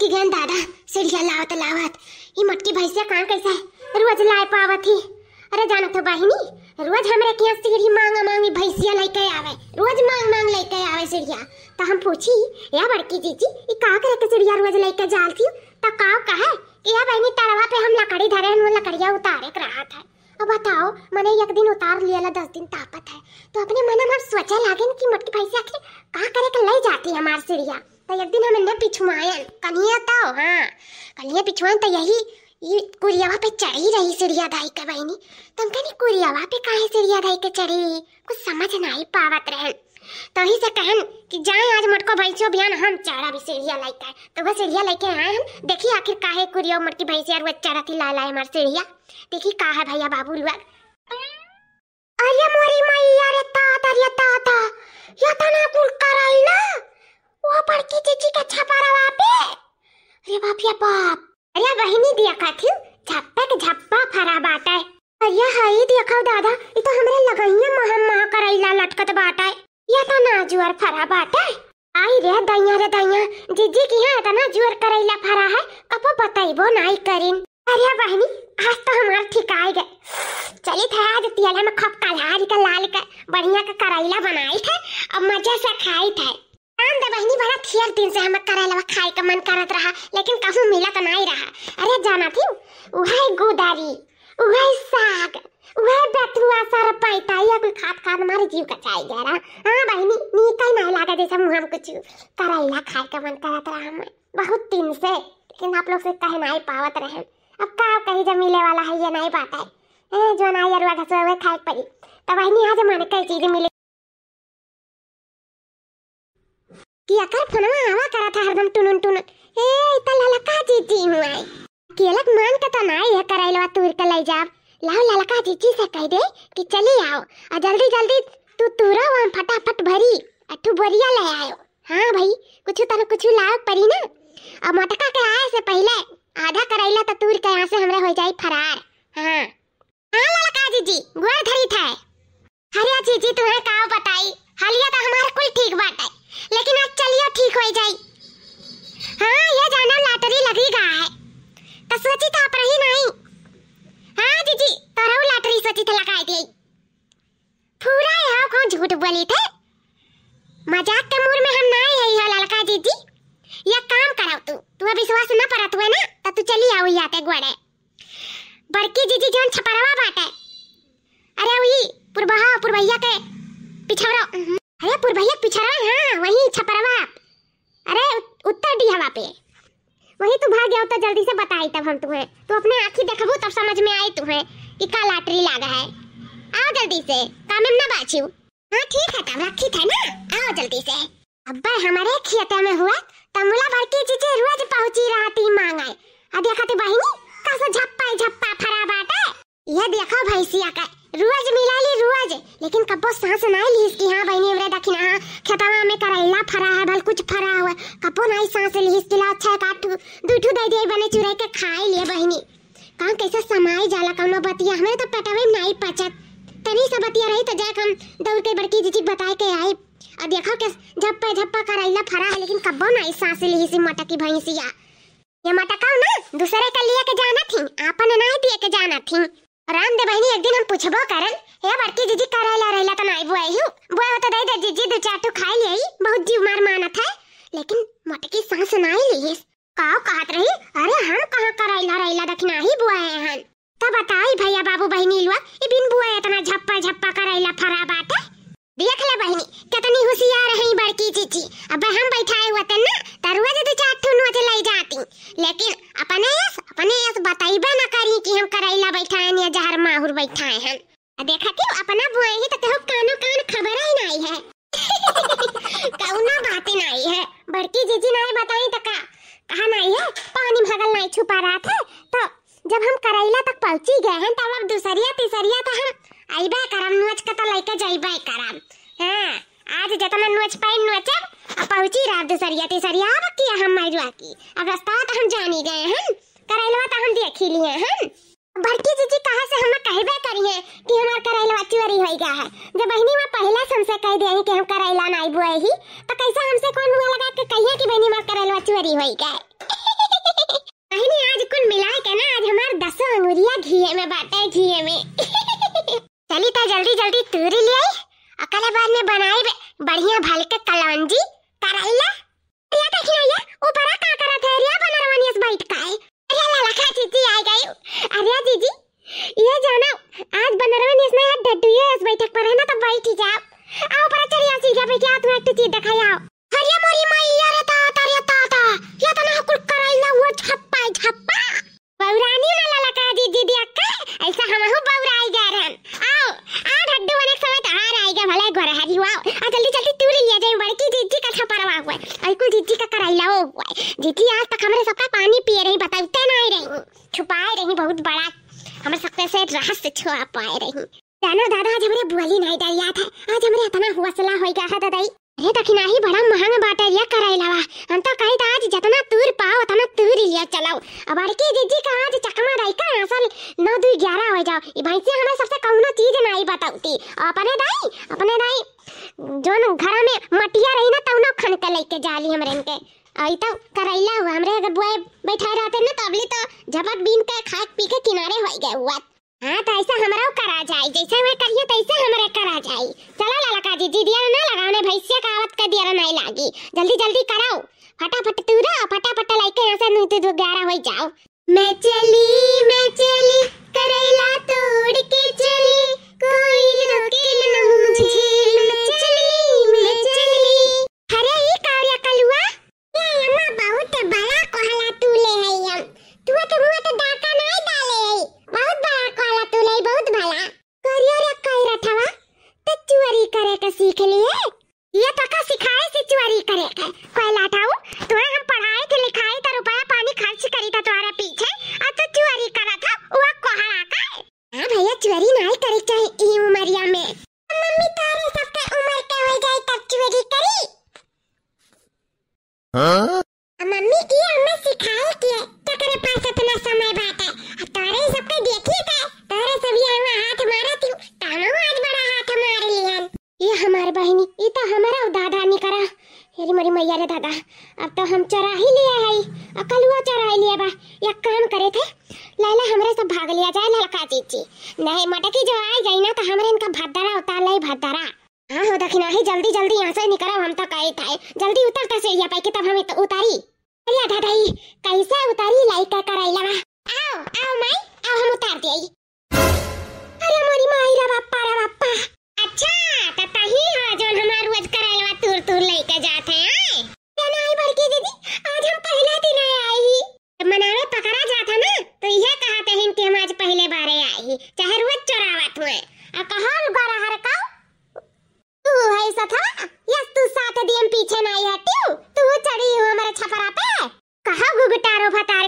कि गेन दादा सीढ़िया लावत लावत ये मटकी भैंसिया कान कैसे है रोज लाए पावत थी अरे जानो तो बाहिनी रोज हमरे के सीढ़ी मांगा मांगी भैंसिया लेके आवे रोज मांग मांग लेके आवे सीढ़िया तो हम पूछी या बड़की जीजी ई का करे के सीढ़िया रोज लेके जालती तो का कहे कि या बहनी तरवा पे हम लकड़ी धरे हन लकड़िया उतारे के रहा था अब बताओ मैंने एक दिन उतार लिया ला दस दिन तापत है तो अपने मन में सोचा लागेन कि मटकी भैंसिया से का करे के ले जाती है हमारी चिड़िया तो एक दिन हमने पिछुआयन कनिया तो हाँ कनिया पिछुआन तो यही ये कुरियावा पे चढ़ी रही सीढ़िया दाई के बहनी तुम तो कहीं कुरियावा पे काहे सीढ़िया दाई के चढ़ी कुछ समझ नहीं पावत रहे तो ही से कहन कि जाए आज मटको भैंसियो बिहान हम चढ़ा भी सीढ़िया लाइक है तो वह सीढ़िया लेके आए हम देखी आखिर काहे कुरियो मटकी भैंसिया वह चढ़ा थी ला लाए हमार सीढ़िया देखी का है भैया बाबू लुआ अरे मोरी मैया रे ता ता रे ता ता या तना तो कुल कराई ना वो बड़की चीची का छापा रहा वहाँ पे अरे बाप या बाप अरे वही नहीं दिया का थी के झप्पा फरा बाटा है अरे हाई दिया का दादा ये तो हमरे लगइया महम महा करैला लटकत बाटा है ये तो ना जुआर फरा बाटा है आई रे दैया रे दैया जीजी की है इतना जुआर करैला फरा है कबो बताइबो नाई करिन अरे बहनी आज तो हमार ठीक ठिकाए गए चली था आज तेल में खप का लाल का बढ़िया का करैला बनाई थे अब मजे से खाई थे काम दे बहनी बड़ा थियर दिन से हम करे लवा खाए का मन करत रहा लेकिन कहूं मिला का नहीं रहा अरे जाना थी उहाई गोदारी उहाई साग उहाई बथुआ सर पैता या कोई खात खात मारे जीव का चाय गया रहा हां बहनी निकल नहीं लागा जैसे मुंह हम कुछ करेला खाए का मन करत रहा हम बहुत दिन से लेकिन आप लोग से कह नहीं पावत रहे अब का कहीं जब मिले वाला है ये नहीं पता है ए हाँ, जो ना यार वगैरह खाए पड़ी तो बहनी आज मन कई चीज मिले कि अकर फोनवा हवा करा था हरदम टुनुन टुनुन ए इतना ललका जीजी हुआ केलक मांग त ना ये करैलवा तुर के ले जाब लाओ ललका जीजी से कह दे कि चली आओ आ जल्दी जल्दी तू तुरा वहां फटाफट भरी अठू बोरिया ले आयो हां भाई कुछ तन कुछ लाओ परी ना अब मटका के आए से पहले आधा करैला तो तुर के यहां से हमरे हो जाई फरार हां हां ललका जीजी गोड़ धरी था अरे जीजी तुम्हें का बताई हलिया तो हमारे कुल पुरबहा पुरबैया के पिछावरा अरे पुरबैया पिछावरा हाँ वही छपरवा अरे उत्तर दी हवा पे वही तू भाग गया तो जल्दी से बताई तब हम तुम्हें तू अपने आंखी देखबू तब समझ में आई तुम्हें कि का लाटरी लागा है आओ जल्दी से काम में ना बाछू हाँ ठीक है तब रखी था ना आओ जल्दी से अब्बा हमारे खेते में हुआ तमुला भर की चीजें रोज पहुंची रहा थी मांगाए अब देखा तो बहिनी बताए के आई अब देखो के झप्पा झप्पा करैला फरा है लेकिन कब्बो ना इस सास ली सी मटा की भैंसिया ये मटा का ना दूसरे का लिए के जाना थी आपन ना नहीं दिए के जाना थी राम दे बहनी एक दिन हम पूछबो करन हे बड़की जीजी करैला रहला तो नहीं बुआई हूं बुआ तो दे दे जीजी दो चाटू खाई ले बहुत जीव मार माना था लेकिन मटकी सांस ना ही ली काओ कहत रही अरे हां कहां करैला रहला दखना तो ही बुआए हन तब तो बताई भैया बाबू बहनी लुआ ई बिन बुआ इतना झप्पा झप्पा करैला फरा बाटे देख ले बहिनी कितनी होशियार है बड़की चीची अब हम बैठाए हुए थे ना तरुआ दो चार ठो नोच ले जाती लेकिन अपने यस अपने यस बताइबा ना करी कि हम करैला बैठाए ने जहर माहुर बैठाए हैं देखा कि अपना बुआ ही तो कहो कानो कान खबर ही नहीं है कौना बातें नहीं है बड़की जीजी नहीं बताई तो का कहा नहीं है पानी भगल नहीं छुपा रहा था तो जब हम करैला तक पहुंची गए हैं तब अब दूसरिया तीसरिया तो हम करम ಐಬೇ ಕರಾಮ್ ನುವಚ್ಕತ ಲೈಕ ಜೈಬೈ करम हां आज जतन नुच पैन नुचब अब पहुंची रात सरियते सरिया अब की हम मई मरुआ की अब रास्ता तो हम जानी गए हैं करैलवा तो हम देखी लिए हैं बड़की जीजी कहां से हम कहबे करी है कि हमार करैलवा चोरी हो गया है जब बहनी मां पहले से हमसे कह दे कि हम करैला ना आइबो ही तो कैसा हमसे कौन हुआ लगा के कहिए कि बहनी मां करैलवा चोरी हो गया बहनी आज कुल मिलाए के ना आज हमार दसों अंगुरिया घी में बाटे घी में ता जल्दी जल्दी तूरी ले आई अकल बाद में बनाई बढ़िया भल के कलौंजी करैला या का खिलाया ऊपरा का करा है रिया बना रवानी इस बैठ का है अरे लाला खा चीची आ गई अरे या दीदी ये जाना आज बना रवानी इसमें हाथ डड्डू है इस बैठक पर है ना तो बैठ ही जा आओ पर चलिया सीधा बैठ जा तू एक तो चीज दिखाई आओ हरिया मोरी माई यार ता ता ता ता या तो ना कुल करैला वो छप्पा छप्पा बौरानी वाला लगा दी दीदी अक्का ऐसा हम हूं बौराई जा रहन आओ आ ढड्डू बने समय तो हार आएगा भले घर हरी हुआ आ जल्दी जल्दी तू लिया जाए बड़की दीदी का छपरवा हुआ है ऐको दीदी का कराइला हो हुआ है जीजी आज तक हमरे सबका पानी पिए रही बताओ ते ना रही छुपाए रही बहुत बड़ा हमरे सबके से रहस्य छुपा पाए रही जानो दादा आज हमारे बुआली नहीं डाली याद आज हमारे इतना हो गया है दादाई अरे दखिना ही बड़ा महंग बाटे कराई लावा हम तो कहीं था आज जतना तूर पाओ उतना तूर लिया चलाओ अब अड़के जीजी का आज चकमा दाई का असल नौ दू ग्यारह हो जाओ ये भाई से हमें सबसे कौनो चीज नहीं बताऊती अपने दाई अपने दाई जोन घर में मटिया रही ना तौनो खन के लेके जाली हमरे के आई तो करैला हुआ हमरे अगर बुआ बैठा रहते ना तबली तो झपट बीन के खाक पी के किनारे हो गए हुआ हाँ तो ऐसा हमारा करा जाए जैसे हमें कहिए तैसे हमारे करा जाए चला ललका जी जी दिया ना लगाने भैंसिया का आवत कर दिया नहीं लागी जल्दी जल्दी कराओ फटाफट तू तूरा फटाफट लाइक यहाँ से नूते दो ग्यारह हो जाओ मैं चली मैं चली करेला तोड़ के चली कोई रोके ना मुझे चुरी करे का सीख लिए ये तो का सिखाए से चुरी करे का कोई लाठाऊ तो हम चरा ही लिया है अकल हुआ चरा ही लिया बा या काम करे थे लैला हमरे सब भाग लिया जाए ललका लड़का जी नहीं मटकी जो आई गई ना तो हमरे इनका भद्दरा उतार लाई भद्दरा हां हो हाँ, दखिना ही जल्दी जल्दी यहां से निकलो हम तो कहे थे जल्दी उतर त से या पाई तब हम तो उतारी अरे दादाई कैसे उतारी लाई का कराई लवा आओ आओ मई आओ हम उतार दिया की चाहे रोज चरावत हुए आ कहल गोरा हर का तू है सथा यस तू साथ दिन पीछे नहीं हटियो तू चढ़ी हो हमारे छपरा पे कहा गुगटारो फता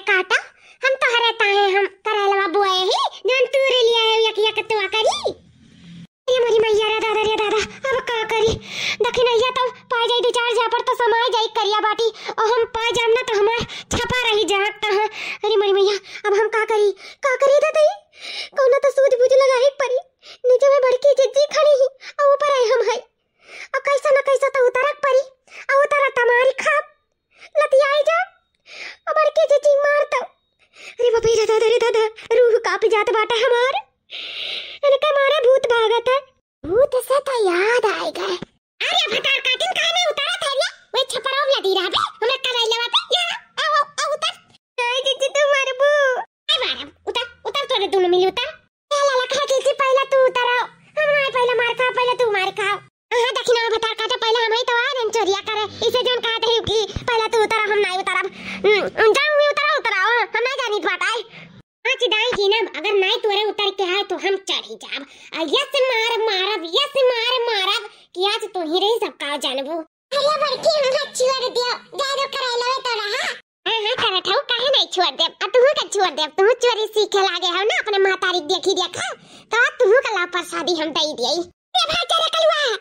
तोही सबका जानबू का जानबो अरे बड़की हमरा छुअर दियो दारू कराइला में तोरा हां हां हां करत हूं काहे नहीं छुअर देब अब तू का छुअर देब तू चोरी सीखे लागे हो ना अपने माता मातारी देखी देखा तो तू का ला प्रसादी हम दई देई ए भाई भाचारे कलुआ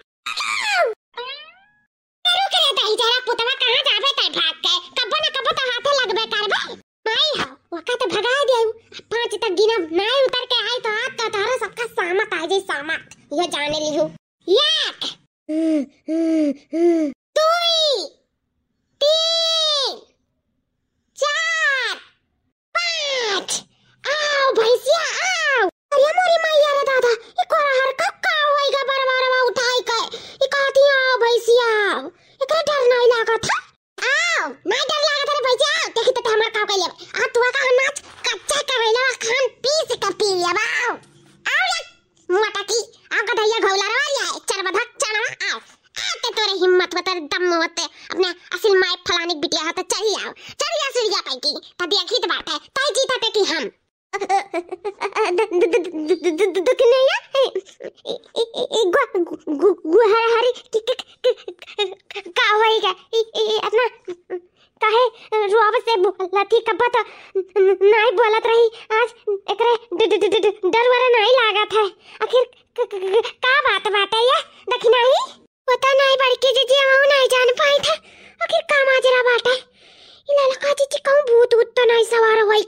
करू करे दई जरा पुतवा कहां जाबे त भाग के कब्बो ना कब्बो तो हाथे लगबे करबे भाई हो वका तो भगा देऊ पांच तक गिना नहीं उतर के आई तो हाथ तो तारा सबका सामत आ जाई सामत यो जाने लिहू याक দুই তিন চার পাঁচ आओ भैंसिया आओ अरे मोरी मैया रे दादा ई कोरा हर का का होईगा बरबरवा उठाई के ई कहती आओ भैंसिया एकरे डर नहीं लागत है हाँ? आओ मैं डर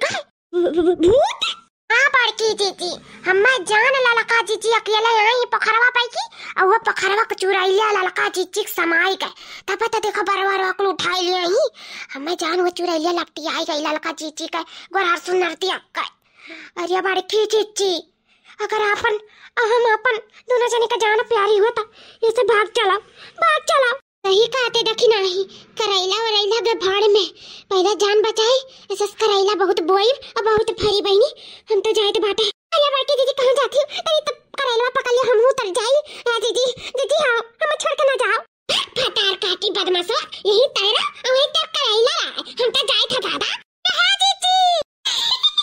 देखा भूत हाँ बड़की जीजी हम्मा जान ललका जीजी अकेले यहीं पोखरवा पैकी और वो पोखरवा को लिया ललका जीजी समाई गए तब तो देखो बरवा रोक उठाई लिया ही हम्मे जान वो चुराई लिया लपटी आई गई ललका जीजी का गोरार सुनर दिया गए अरे बड़की जीजी अगर अपन हम अपन दोनों जने का जान प्यारी हुआ था इसे भाग चला भाग चला ये कहते दखी नाही करैला वरैला के भाड़ में पहले जान बचाई ऐसा करैला बहुत बोई और बहुत फरी बहनी हम तो जाए तो बाटे अरे बाटे दीदी कहां जाती हो अरे तो करैला पकड़ लिया हम उतर जाई हां दीदी दीदी हां हम छोड़ के ना जाओ फटार काटी बदमाशो यही तैरा और तो करैला हम तो जाए था दादा हां दीदी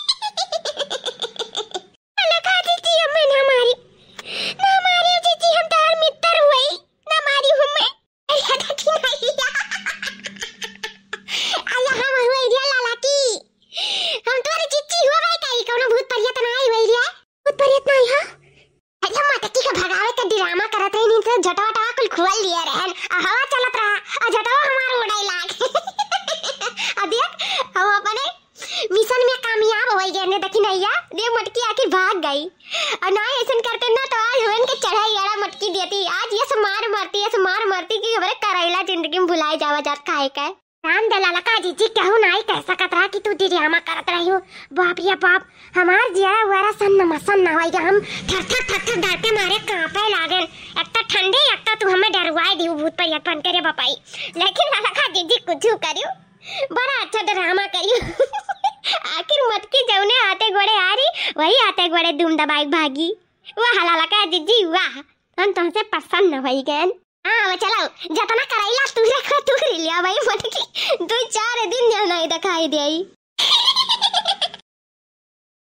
भाग गई और ना ऐसा करते ना तो आज हवन के चढ़ाई यारा मटकी देती आज ये मार मारती ऐसे मार मारती कि हमारे कराइला जिंदगी में भुलाए जावा जात खाए का राम दलाल का जी जीजी कहू ना कह सकत रहा कि तू दीदी हमारा करत रही हो बाप या बाप हमार जिया वारा सन नमा सन ना होई हम थर थर थर थर डर के मारे कांपे लागन एक तो ठंडे एक तो तू हमें डरवाए दी भूत पर यत करे बापाई लेकिन लाला का जी जी कुछ करियो बड़ा अच्छा ड्रामा करियो आखिर मटकी जौने आते घोड़े आ रही वही आते घोड़े धूम दबाई भागी वाह लाला का दीदी वाह हम तुमसे पसंद न होई गए हाँ वो चलाओ जतना करैला तू रखो तू ले लिया भाई मटकी दो चार दिन नहीं दिखाई दे